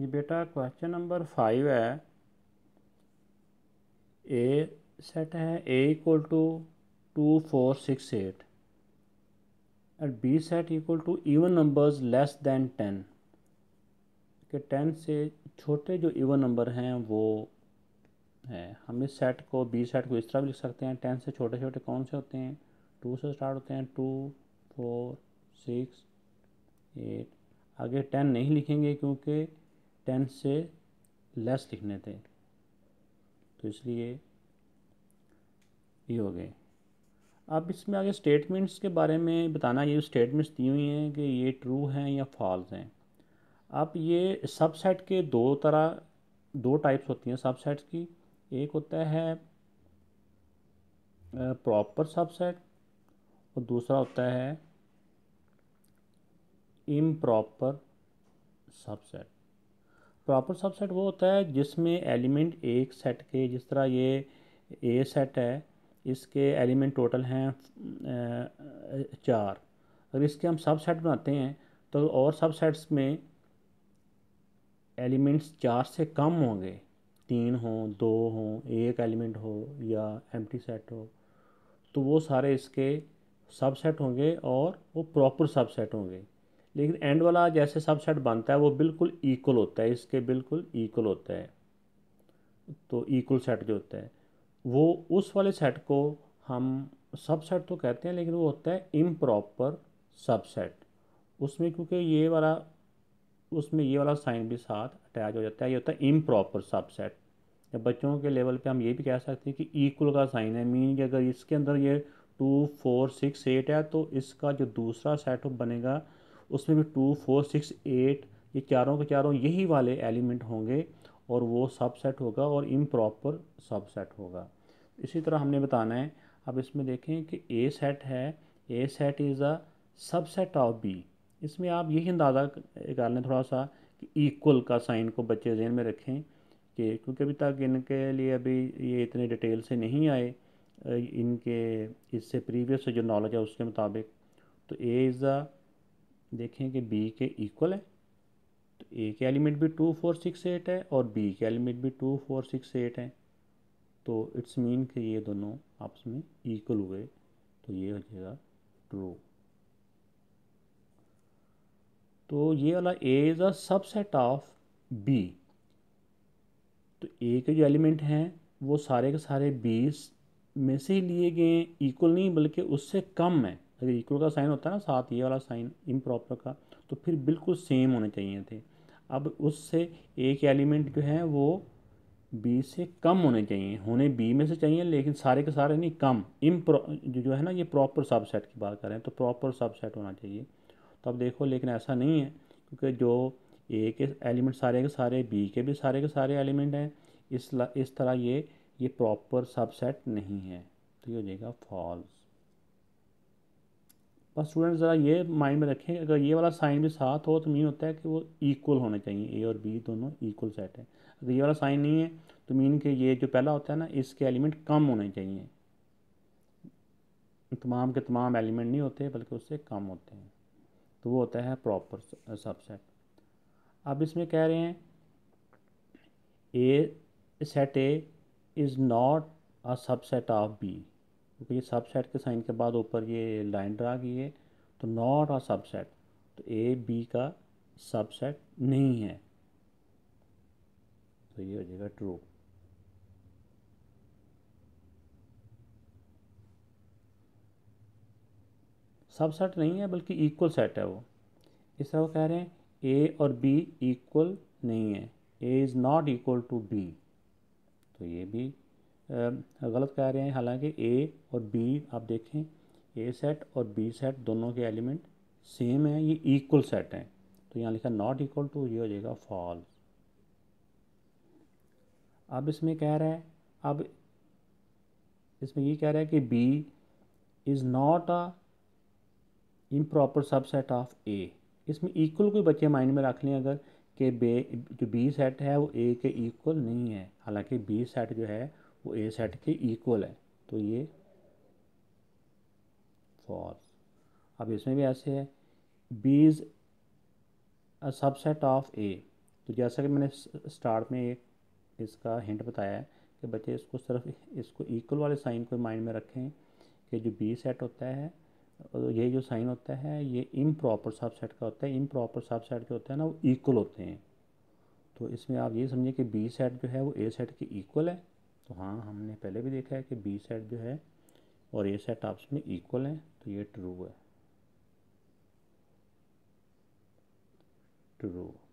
ये बेटा question number five है ए सेट है A equal to two four six eight और B set equal to even numbers less than ten के ten से छोटे जो इवन नंबर हैं वो है हम इस सेट को बी सेट को इस तरह भी लिख सकते हैं टेन से छोटे छोटे कौन से होते हैं टू से स्टार्ट होते हैं टू फोर सिक्स एट आगे टेन नहीं लिखेंगे क्योंकि टेन से लेस लिखने थे तो इसलिए ये हो गए अब इसमें आगे स्टेटमेंट्स के बारे में बताना ये स्टेटमेंट्स दी हुई हैं कि ये ट्रू हैं या फॉल्स हैं अब ये सबसेट के दो तरह दो टाइप्स होती हैं सबसेट्स की एक होता है प्रॉपर सबसेट और दूसरा होता है प्रॉपर सबसेट प्रॉपर सबसेट वो होता है जिसमें एलिमेंट एक सेट के जिस तरह ये ए सेट है इसके एलिमेंट टोटल हैं चार अगर इसके हम सब सेट बनाते हैं तो और सब सेट्स में एलिमेंट्स चार से कम होंगे तीन हों दो हों एक एलिमेंट हो या एम्प्टी सेट हो तो वो सारे इसके सब सेट होंगे और वो प्रॉपर सबसेट होंगे लेकिन एंड वाला जैसे सबसेट बनता है वो बिल्कुल इक्वल होता है इसके बिल्कुल इक्वल होता है तो इक्वल सेट जो होता है वो उस वाले सेट को हम सबसेट तो कहते हैं लेकिन वो होता है इम्प्रॉपर सबसेट उसमें क्योंकि ये वाला उसमें ये वाला साइन भी साथ अटैच हो जाता है ये होता है इम्प्रॉपर सबसेट या बच्चों के लेवल पे हम ये भी कह सकते हैं कि इक्वल का साइन है मीन कि अगर इसके अंदर ये टू फोर सिक्स एट है तो इसका जो दूसरा सेट बनेगा उसमें भी टू फोर सिक्स एट ये चारों के चारों यही वाले एलिमेंट होंगे और वो सबसेट होगा और इम प्रॉपर सबसेट होगा इसी तरह हमने बताना है अब इसमें देखें कि ए सेट है A set is a subset of B इसमें आप यही अंदाज़ा कर लें थोड़ा सा कि इक्वल का साइन को बच्चे जहन में रखें कि क्योंकि अभी तक इनके लिए अभी ये इतने डिटेल से नहीं आए इनके इससे प्रीवियस जो नॉलेज है उसके मुताबिक तो ए इज़ अ देखें कि बी के इक्वल है तो ए के एलिमेंट भी टू फोर सिक्स एट है और बी के एलिमेंट भी टू फोर सिक्स एट है तो इट्स मीन कि ये दोनों आपस में इक्वल हुए तो ये हो जाएगा ट्रू तो ये वाला A is a subset of B तो ए के जो एलिमेंट हैं वो सारे के सारे बीस में से ही लिए गए हैं इक्वल नहीं बल्कि उससे कम है अगर इक्वल का साइन होता है ना साथ ये वाला साइन इम प्रॉपर का तो फिर बिल्कुल सेम होने चाहिए थे अब उससे एक एलिमेंट जो है वो बी से कम होने चाहिए होने बी में से चाहिए लेकिन सारे के सारे नहीं कम इम जो है ना ये प्रॉपर सबसेट की बात करें तो प्रॉपर सबसेट होना चाहिए तो अब देखो लेकिन ऐसा नहीं है क्योंकि जो ए के एलिमेंट सारे के सारे बी के भी सारे के सारे एलिमेंट हैं इस इस तरह ये ये प्रॉपर सबसेट नहीं है तो ये हो जाएगा फॉल्स बस स्टूडेंट ज़रा ये माइंड में रखें अगर ये वाला साइन भी साथ हो तो मीन होता है कि वो इक्वल होने चाहिए ए और बी दोनों इक्वल सेट है अगर ये वाला साइन नहीं है तो मीन के ये जो पहला होता है ना इसके एलिमेंट कम होने चाहिए तमाम के तमाम एलिमेंट नहीं होते बल्कि उससे कम होते हैं तो वो होता है प्रॉपर सबसेट अब इसमें कह रहे हैं A set A is not a subset of B क्योंकि ये सबसेट के साइन के बाद ऊपर ये लाइन ड्रा की है तो नॉट आ सबसेट तो ए बी का सबसेट नहीं है तो ये हो जाएगा ट्रू सबसेट नहीं है बल्कि इक्वल सेट है वो इस तरह वो कह रहे हैं ए और बी इक्वल नहीं है A is not equal to B तो ये भी गलत कह रहे हैं हालांकि ए और बी आप देखें ए सेट और बी सेट दोनों के एलिमेंट सेम हैं ये इक्वल सेट हैं तो यहाँ लिखा नॉट इक्वल टू ये हो जाएगा फॉल्स अब इसमें कह रहा है अब इसमें ये कह रहा है कि बी इज़ नॉट अ इम प्रॉपर सबसेट ऑफ ए इसमें इक्वल कोई बच्चे माइंड में रख लें अगर कि बे जो बी सेट है वो ए के इक्वल नहीं है हालांकि बी सेट जो है वो ए सेट के इक्वल है तो ये फॉल्स अब इसमें भी ऐसे है B is a subset of A तो जैसा कि मैंने स्टार्ट में एक इसका हिंट बताया है कि बच्चे इसको सिर्फ इसको इक्वल वाले साइन को माइंड में रखें कि जो बी सेट होता है ये जो साइन होता है ये इम प्रॉपर सबसेट का होता है इम प्रॉपर सबसेट जो होता है ना वो इक्वल होते हैं तो इसमें आप ये समझें कि बी सेट जो है वो ए सेट के इक्वल है तो हाँ हमने पहले भी देखा है कि बी सेट जो है और ए सेट आपस में इक्वल है तो ये ट्रू है ट्रू